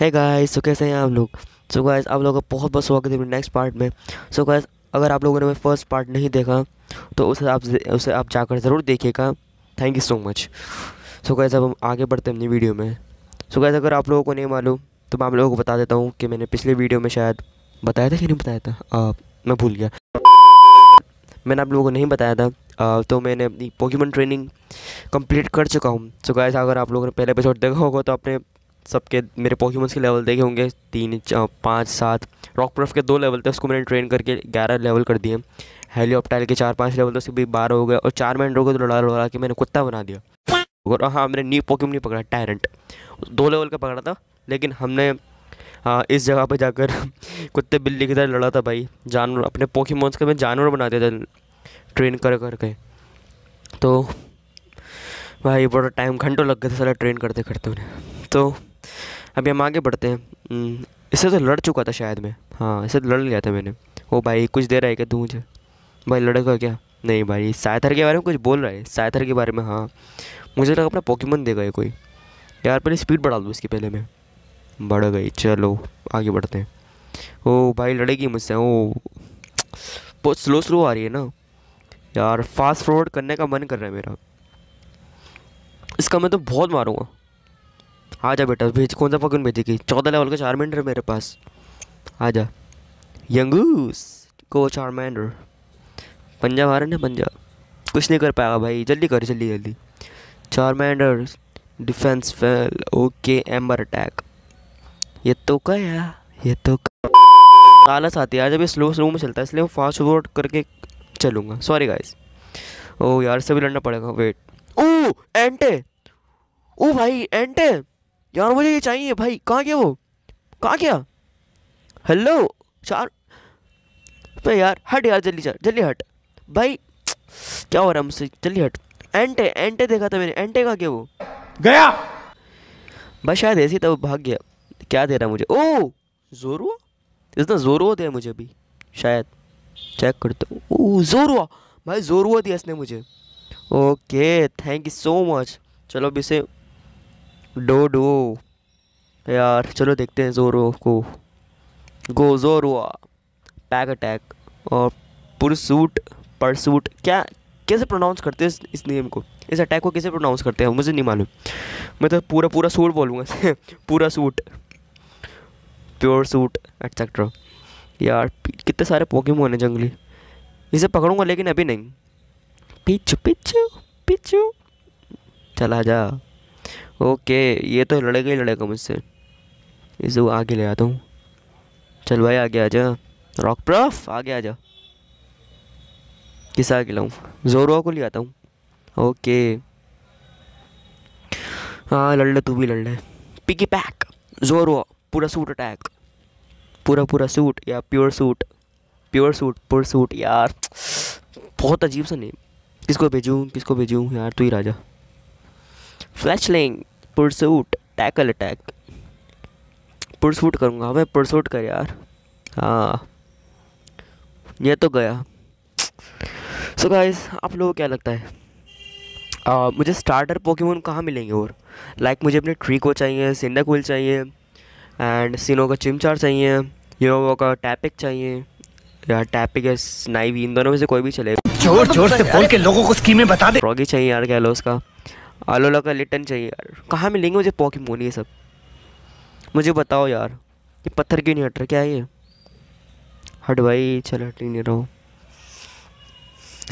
है guys so कैसे हैं आप लोग सो गाइस आप लोगों का बहुत बहुत स्वागत है नेक्स्ट पार्ट में सो so गाइस अगर आप लोगों ने मैं फर्स्ट पार्ट नहीं देखा तो उसे आप उसे आप जाकर ज़रूर देखिएगा thank you so much so guys अब हम आगे बढ़ते हैं अपनी वीडियो में सो so गाइस अगर आप लोगों को नहीं मालूम तो मैं आप लोगों को बता देता हूँ कि मैंने पिछले वीडियो में शायद बताया था कि नहीं बताया था आ, मैं भूल गया मैंने आप लोगों को नहीं बताया था आ, तो मैंने अपनी पोकीमन ट्रेनिंग कंप्लीट कर चुका हूँ सो गाइस अगर आप लोगों ने पहले एपिसोड देखा होगा तो आपने सबके मेरे पॉक्यूमेंस के लेवल देखे होंगे तीन पाँच सात रॉक प्रफ के दो लेवल थे उसको मैंने ट्रेन करके ग्यारह लेवल कर दिए हेलीऑप्टाइल के चार पाँच लेवल थे उसके भी बारह हो गए और चार मैंड्रो तो लड़ा लड़ा के मैंने कुत्ता बना दिया और हाँ मैंने न्यू पॉक्यूम नहीं पकड़ा टैरेंट दो लेवल का पकड़ा था लेकिन हमने आ, इस जगह पर जाकर कुत्ते बिल्ली की तरह लड़ा था भाई जानवर अपने मोन्स का मैं जानवर बना दिया था ट्रेन कर कर के तो भाई बड़ा टाइम घंटों लग गए थे सारा ट्रेन करते करते उन्हें तो अभी हम आगे बढ़ते हैं हम्म, इससे तो लड़ चुका था शायद मैं हाँ इससे तो लड़ लिया था मैंने ओ भाई कुछ दे रहा है क्या तू मुझे भाई लड़ेगा क्या नहीं भाई सायथर के बारे में कुछ बोल रहा है सायथर के बारे में हाँ मुझे लगा अपना पॉकीमन देगा ये कोई यार पहले स्पीड बढ़ा दो इसके पहले मैं बढ़ गई चलो आगे बढ़ते हैं ओ भाई लड़ेगी मुझसे ओ बहुत स्लो स्लो आ रही है ना यार फास्ट फॉरवर्ड करने का मन कर रहा है मेरा इसका मैं तो बहुत मारूंगा आ जा बेटा भेज कौन सा पकड़ भेजेगी चौदह लेवल का चार्मेंडर मेरे पास आ जा यंगूस को चार्मेंडर पंजाब आ रहा ना पंजाब कुछ नहीं कर पाएगा भाई जल्दी कर जल्दी जल्दी Charmander defence fail okay ember attack ये तो क्या है ये तो काला साथी आती है जब स्लो स्लो में चलता है इसलिए मैं फास्ट फॉरवर्ड करके चलूँगा सॉरी गाइस ओ यार से भी लड़ना पड़ेगा वेट ओ एंटे ओ भाई एंटे यार मुझे ये चाहिए भाई कहाँ गया वो कहाँ गया हेलो चार पे यार हट यार जल्दी चल जल्दी हट भाई क्या हो रहा है मुझसे जल्दी हट एंटे एंटे देखा था मैंने एंटे कहाँ क्या वो गया भाई शायद ऐसे था वो भाग गया क्या दे रहा मुझे ओ जोरो इतना जोरो दिया मुझे अभी शायद चेक कर दो ओ हुआ भाई हुआ दिया इसने मुझे okay thank you so much चलो अभी इसे डो डो यार चलो देखते हैं जोरो को गो जोरुआ पैक अटैक और पुरसूट परसूट क्या कैसे प्रोनाउंस करते हैं इस, नेम को इस अटैक को कैसे प्रोनाउंस करते हैं मुझे नहीं मालूम मैं तो पूरा पूरा सूट बोलूँगा पूरा सूट प्योर सूट एट्सेट्रा यार कितने सारे पोकेमोन हैं जंगली इसे पकड़ूंगा लेकिन अभी नहीं पिचू पिचू पिचू चला जा ओके ये तो लड़ेगा ही लड़ेगा मुझसे इसे वो आगे ले आता हूँ चल भाई आगे आ जा रॉक प्रफ आगे आ जा किस आगे लाऊँ जोरुआ को ले आता हूँ ओके हाँ लड़ ले तू भी लड़ ले पिकी पैक जोरुआ पूरा सूट अटैक पूरा पूरा सूट या pursuit pursuit pursuit यार बहुत अजीब सा नेम किसको भेजूँ किसको भेजूँ यार तू ही राजा फ्लैश लेंगे पुरसूट टैकल अटैक पुरसूट करूँगा मैं पुरसूट कर यार हाँ ये तो गया सो so गाइस आप लोगों को क्या लगता है आ, मुझे स्टार्टर पोकेमोन कहाँ मिलेंगे और लाइक like, मुझे अपने ट्री को चाहिए सिंडाकुल चाहिए एंड सिनो का चिमचार चाहिए योवो का टैपिक चाहिए या टैपिक या स्नाइवी इन दोनों में से कोई भी चलेगा जोर जोर से बोल के लोगों को स्कीमें बता दे रॉगी चाहिए यार कह लो उसका आलोला का लिटन चाहिए यार कहाँ मिलेंगे मुझे पॉकीमोन ये सब मुझे बताओ यार ये पत्थर क्यों नहीं हट रहा क्या ये हट भाई चल हट ही नहीं रहो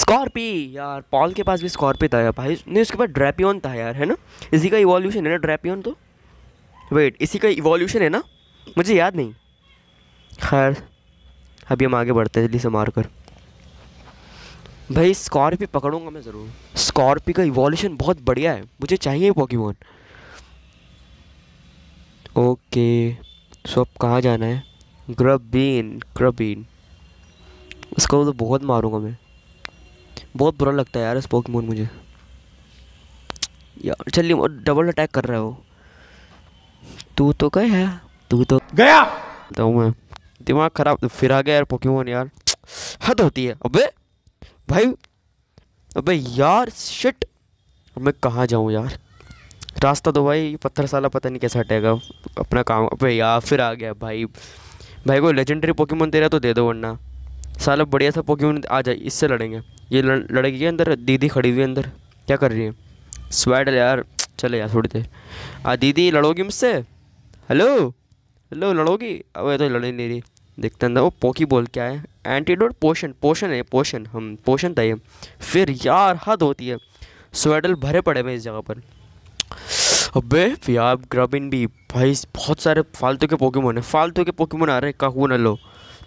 स्कॉर्पी यार पॉल के पास भी स्कॉर्पी था यार भाई नहीं उसके पास ड्रैपियन था यार है ना इसी का इवोल्यूशन है ना ड्रैपियन तो वेट इसी का इवोल्यूशन है ना मुझे याद नहीं खैर अभी हम आगे बढ़ते हैं जल्दी से मार कर भाई स्कॉर्पियो पकड़ूंगा मैं ज़रूर स्कॉर्पियो का इवोल्यूशन बहुत बढ़िया है मुझे चाहिए पॉकीमोन ओके सो अब कहाँ जाना है ग्रबीन ग्रबीन उसको तो बहुत मारूंगा मैं बहुत बुरा लगता है यार इस पॉकीमोन मुझे यार चलिए वो डबल अटैक कर रहा है वो तू तो गए है तू तो गया तो मैं दिमाग खराब फिर आ गया यार पोकेमोन यार हद होती है अबे भाई अबे यार शिट मैं कहाँ जाऊँ यार रास्ता तो भाई पत्थर साला पता नहीं कैसे हटेगा अपना काम अबे यार फिर आ गया भाई भाई कोई लेजेंडरी पोकेमोन दे रहा तो दे दो वरना साला बढ़िया सा पोकेमोन आ जाए इससे लड़ेंगे ये लड़की के अंदर दीदी खड़ी हुई अंदर क्या कर रही है स्वेट यार चले यार थोड़ी देर आ दीदी लड़ोगी मुझसे हेलो हेलो लड़ोगी अब तो लड़ ही नहीं रही देखते अंदर वो पोकी बॉल क्या है एंटीडोट पोशन पोशन है पोशन हम पोशन था ये फिर यार हद होती है स्वेडल भरे पड़े हुए इस जगह पर अबे यार ग्रबिन भी भाई बहुत सारे फालतू के पोकेमोन है फालतू के पोकेमोन आ रहे हैं कहू लो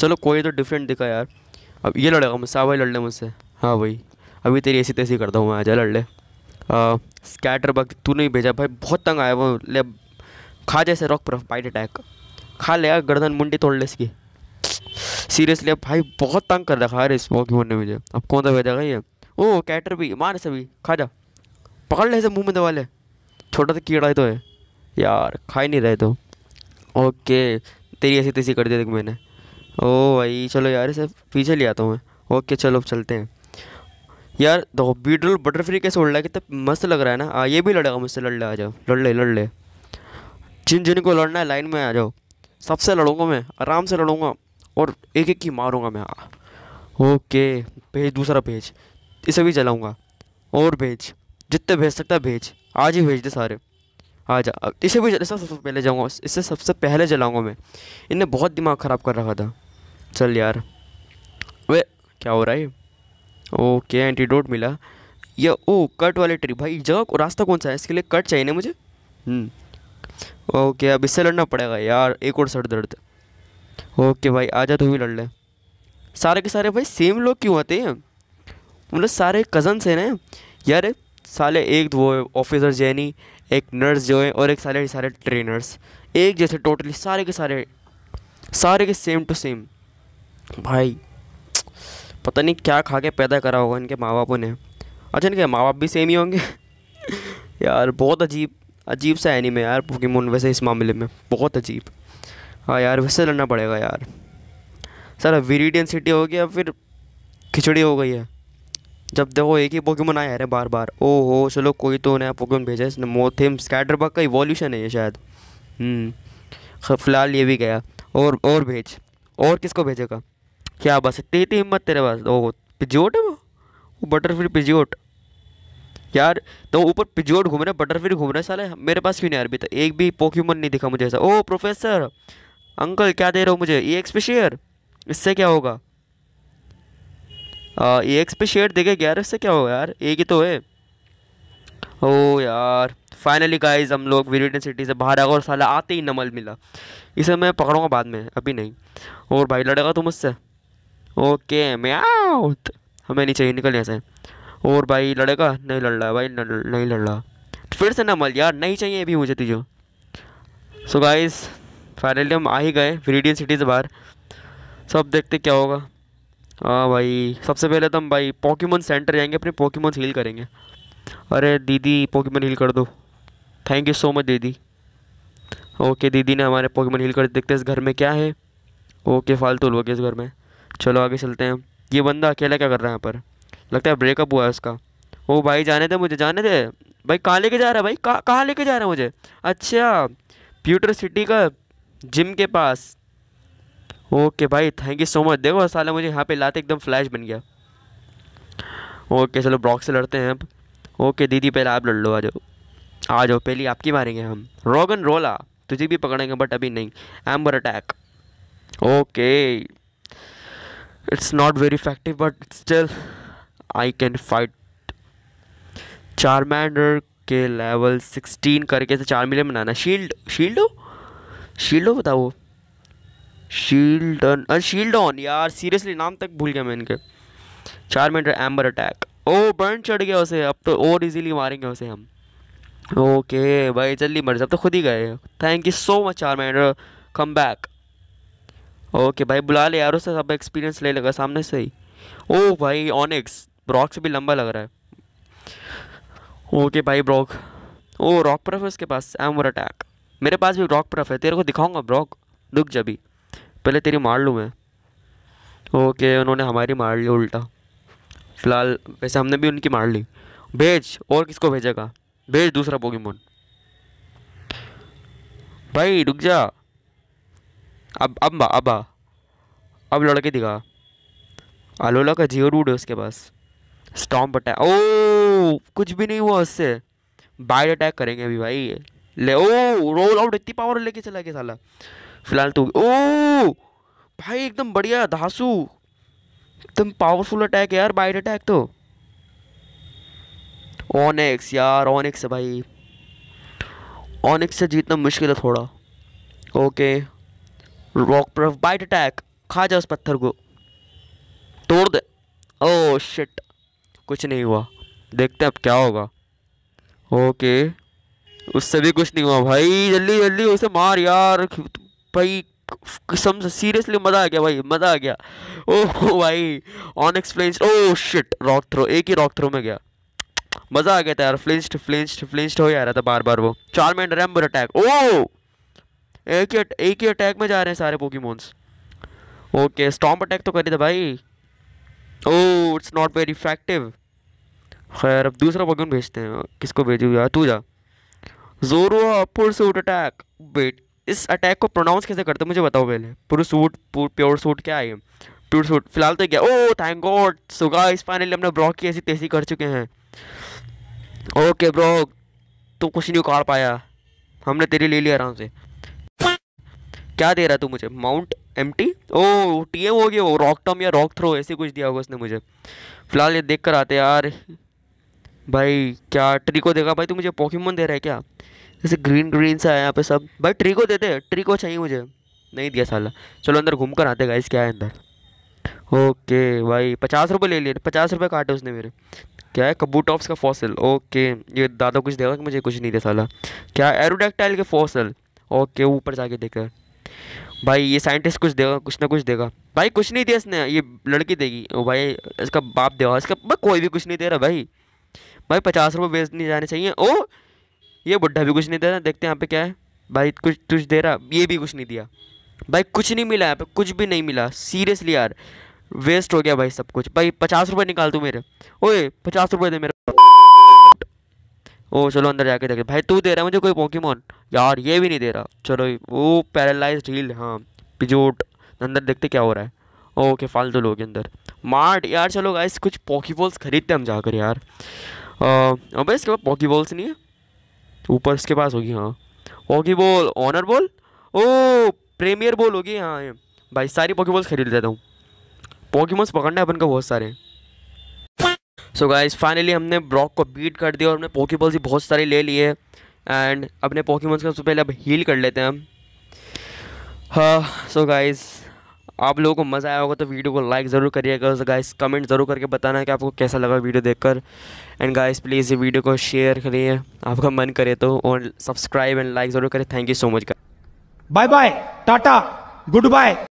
चलो कोई तो डिफरेंट दिखा यार अब ये लड़ेगा मुझसे भाई लड़ ले मुझसे हाँ भाई अभी तेरी ऐसी तैसी करता हूँ मैं आजा लड़ ले स्कैटर बग तू नहीं भेजा भाई बहुत तंग आया वो ले खा जैसे रॉक प्रफ बाइट अटैक खा ले गर्दन मुंडी तोड़ ले इसकी सीरियसली अब भाई बहुत तंग कर रखा है इस ने मुझे अब कौन सा गई ये ओ कैटर भी मार सभी खा जा पकड़ ले मुंह में दबा ले छोटा सा कीड़ा ही तो है यार खा ही नहीं रहे तो ओके तेरी ऐसी तेजी कर दी देख मैंने ओ भाई चलो यार इसे पीछे ले आता हूँ मैं ओके चलो अब चलते हैं यार देखो बीटल बटरफ्री कैसे उड़ रहा है कितना मस्त लग रहा है ना आ, ये भी लड़ेगा मुझसे लड़ ले आ जाओ लड़ ले लड़ ले जिन जिन को लड़ना है लाइन में आ जाओ सबसे लड़ूंगा मैं आराम से लड़ूंगा और एक एक की मारूंगा मैं ओके भेज दूसरा भेज इसे भी जलाऊंगा और भेज जितने भेज सकता भेज आज ही भेज दे सारे आ जा इसे भी इसे सबसे पहले जाऊँगा इससे सबसे पहले जलाऊंगा मैं इनने बहुत दिमाग ख़राब कर रखा था चल यार वे क्या हो रहा है ओके एंटीडोट मिला ये ओ कट वाले ट्री भाई जगह रास्ता कौन सा है इसके लिए कट चाहिए ना मुझे हम्म। ओके अब इससे लड़ना पड़ेगा यार एक और सर दर्द ओके भाई जा तू भी लड़ ले सारे के सारे भाई सेम लोग क्यों आते हैं मतलब सारे कज़न्स हैं ना यार साले एक वो ऑफिसर जैनी एक नर्स जो है और एक सारे सारे ट्रेनर्स एक जैसे टोटली सारे के सारे सारे के सेम टू सेम भाई पता नहीं क्या खा के पैदा करा होगा इनके माँ बापों ने अच्छा इनके माँ बाप भी सेम ही होंगे यार बहुत अजीब अजीब सा एनिमे यार पोकेमोन वैसे इस मामले में बहुत अजीब हाँ यार वैसे लड़ना पड़ेगा यार सर विरीडियन सिटी हो गया फिर खिचड़ी हो गई है जब देखो एक ही पोकेमोन आया है बार बार ओ हो चलो कोई तो नया पोकेमोन भेजा है इसने मोथिम स्कैटरबग का इवोल्यूशन है ये शायद हम्म, फ़िलहाल ये भी गया और और भेज और किसको भेजेगा क्या बस इतनी इतनी हिम्मत तेरे पास ओ पिजोट है वो वो बटरफ्री पिजोट यार तो ऊपर पिजोट घूम रहे बटरफ्री घूम रहे साले मेरे पास भी नहीं यार अभी तक एक भी पोक्यूमन नहीं दिखा मुझे ऐसा ओ प्रोफेसर अंकल क्या दे रहे हो मुझे E e X P share इससे क्या होगा E X e P share देखे यार इससे क्या होगा यार एक ही तो है ओ यार फाइनली गाइज हम लोग विरिटन सिटी से बाहर आ गए और साला आते ही नमल मिला इसे मैं पकड़ूंगा बाद में अभी नहीं और भाई लड़ेगा तो मुझसे ओके मैं आउट हमें नहीं चाहिए निकल यहाँ से और भाई लड़ेगा नहीं लड़ रहा भाई नहीं लड़ रहा फिर से नमल यार नहीं चाहिए अभी मुझे तुझे सो गाइज़ फाइनली हम आ ही गए फ्रीडी सिटी से बाहर सब देखते क्या होगा हाँ भाई सबसे पहले तो हम भाई पॉकीमोन सेंटर जाएंगे अपने पॉकीमोन हील करेंगे अरे दीदी पॉकीमोन हील कर दो थैंक यू सो मच दीदी ओके दीदी ने हमारे पॉकीमोन हील कर देखते हैं इस घर में क्या है ओके फालतू लोग इस घर में चलो आगे चलते हैं ये बंदा अकेला क्या कर रहा है यहाँ पर लगता है ब्रेकअप हुआ है उसका ओ भाई जाने दे मुझे जाने दे भाई कहाँ लेके जा रहा है भाई कहाँ कहाँ लेके जा रहा है मुझे अच्छा प्यूटर सिटी का जिम के पास ओके भाई थैंक यू सो मच देखो साला मुझे यहाँ पे लाते एकदम फ्लैश बन गया ओके चलो ब्रॉक से लड़ते हैं अब ओके दीदी पहले आप लड़ लो आ जाओ आ जाओ पहली आपकी मारेंगे हम रोगन रोला तुझे भी पकड़ेंगे बट अभी नहीं ember attack okay it's not very effective but still I can fight चार के लेवल सिक्सटीन करके से चार मिलियन बनाना शील्ड शील्ड हो शील्डो बताओ शील्डन अरे शील्ड ऑन यार सीरियसली नाम तक भूल गया मैं इनके चार minute ember attack oh burn चढ़ गया उसे अब तो और इजीली मारेंगे उसे हम ओके भाई जल्दी मर अब तो खुद ही गए थैंक यू सो मच चार मिनट कम बैक ओके भाई बुला ले यार उसे सब एक्सपीरियंस ले लेगा सामने से ही ओ भाई ऑनिक्स ब्रॉक से भी लंबा लग रहा है ओके भाई ब्रॉक ओ रॉक प्रोफेस के पास एम्बर अटैक मेरे पास भी ब्रॉक प्रफ है तेरे को दिखाऊंगा ब्रॉक रुक जा भी पहले तेरी मार लूँ मैं ओके उन्होंने हमारी मार ली उल्टा फिलहाल वैसे हमने भी उनकी मार ली भेज और किसको भेजेगा भेज दूसरा पोकेमोन भाई रुक जा अब अब अब अब लड़के दिखा आलोला का जियो रूड है उसके पास स्टॉम्प अटैक ओ कुछ भी नहीं हुआ उससे बाइट अटैक करेंगे अभी भाई ले ओ रोल आउट इतनी पावर लेके चला गया साला फिलहाल तो ओ भाई एकदम बढ़िया धासु एकदम पावरफुल अटैक है यार बाइट अटैक तो ऑनिक्स यार ऑनिक्स है भाई ऑनिक्स से जीतना मुश्किल है थोड़ा ओके रॉक प्रफ बाइट अटैक खा जा उस पत्थर को तोड़ दे ओ oh शिट कुछ नहीं हुआ देखते हैं अब क्या होगा ओके उससे भी कुछ नहीं हुआ भाई जल्दी जल्दी उसे मार यार भाई कसम से सीरियसली मज़ा आ गया भाई मज़ा आ गया ओह भाई on oh shit rock throw एक ही रॉक थ्रो में गया मज़ा आ गया था यार फ्लिंस्ट फ्लिंस्ट फ्लिंस्ट हो ही रहा था बार बार वो चार मिनट रैम्बर अटैक ओ एक ही एक ही अटैक में जा रहे हैं सारे पोकीमोन्स ओके स्टॉम्प अटैक तो करी था भाई oh it's not very effective खैर अब दूसरा पोकेमोन भेजते हैं किसको भेजू यार तू जा जोरो पुर सूट अटैक बेट इस अटैक को प्रोनाउंस कैसे करते मुझे बताओ पहले पुर सूट प्योर सूट क्या है प्योर सूट फिलहाल तो क्या oh thank god so guys finally हमने ब्रॉक की ऐसी तेजी कर चुके हैं ओके ब्रो तू कुछ नहीं उखाड़ पाया हमने तेरी ले लिया आराम से क्या दे रहा तू मुझे mount M T O T M हो गया वो रॉक टॉम या रॉक थ्रो ऐसे कुछ दिया होगा उसने मुझे फिलहाल ये देख कर आते यार भाई क्या ट्री को देगा भाई तू मुझे पॉकीमोन दे रहा है क्या जैसे ग्रीन ग्रीन सा है यहाँ पे सब भाई ट्री को देते ट्री को चाहिए मुझे नहीं दिया साला चलो अंदर घूम कर आते गाइस क्या है अंदर ओके भाई पचास रुपये ले लिए पचास रुपये काटे उसने मेरे क्या है कबूटॉप्स का फॉसल ओके ये दादा कुछ देगा कि मुझे कुछ नहीं दे साला क्या एरोडेक्टाइल के फॉसल ओके ऊपर जाके देखा भाई ये साइंटिस्ट कुछ देगा कुछ ना कुछ देगा भाई कुछ नहीं दिया इसने ये लड़की देगी ओ भाई इसका बाप देगा इसका भाई कोई भी कुछ नहीं दे रहा भाई भाई पचास रुपये वेस्ट नहीं जाने चाहिए ओ ये बुढ़ा भी कुछ नहीं दे रहा देखते यहाँ पे क्या है भाई कुछ कुछ दे रहा ये भी कुछ नहीं दिया भाई कुछ नहीं मिला यहाँ पे कुछ भी नहीं मिला सीरियसली यार वेस्ट हो गया भाई सब कुछ भाई पचास रुपये निकाल तू मेरे ओए पचास रुपये दे मेरे ओ चलो अंदर जाके देखे भाई तू दे रहा है मुझे कोई पोकीमोन यार ये भी नहीं दे रहा चलो वो पैरालाइज हील हाँ पिजोट अंदर देखते क्या हो रहा है ओके फालतू लोग अंदर मार्ट यार चलो गाइस कुछ पॉकी बॉल्स खरीदते हम जाकर यार भाई इसके पास पॉकी बॉल्स नहीं है ऊपर इसके पास होगी हाँ poke ball honour ball oh premier ball होगी हाँ ये भाई सारी पॉकी बॉल्स खरीद लेता हूँ पॉकी बॉल्स पकड़ना है अपन का बहुत सारे सो गाइस फाइनली हमने ब्रॉक को बीट कर दिया और हमने पॉकी बॉल्स भी बहुत सारे ले लिए एंड अपने पॉकी बॉल्स का सबसे पहले अब हील कर लेते हैं हम हाँ सो गाइज़ आप लोगों को मज़ा आया होगा तो वीडियो को लाइक ज़रूर करिएगा गाइस कमेंट ज़रूर करके बताना कि आपको कैसा लगा वीडियो देखकर एंड गाइस प्लीज़ ये वीडियो को शेयर करिए आपका मन करे तो और सब्सक्राइब एंड लाइक ज़रूर करें thank you so much bye bye tata good bye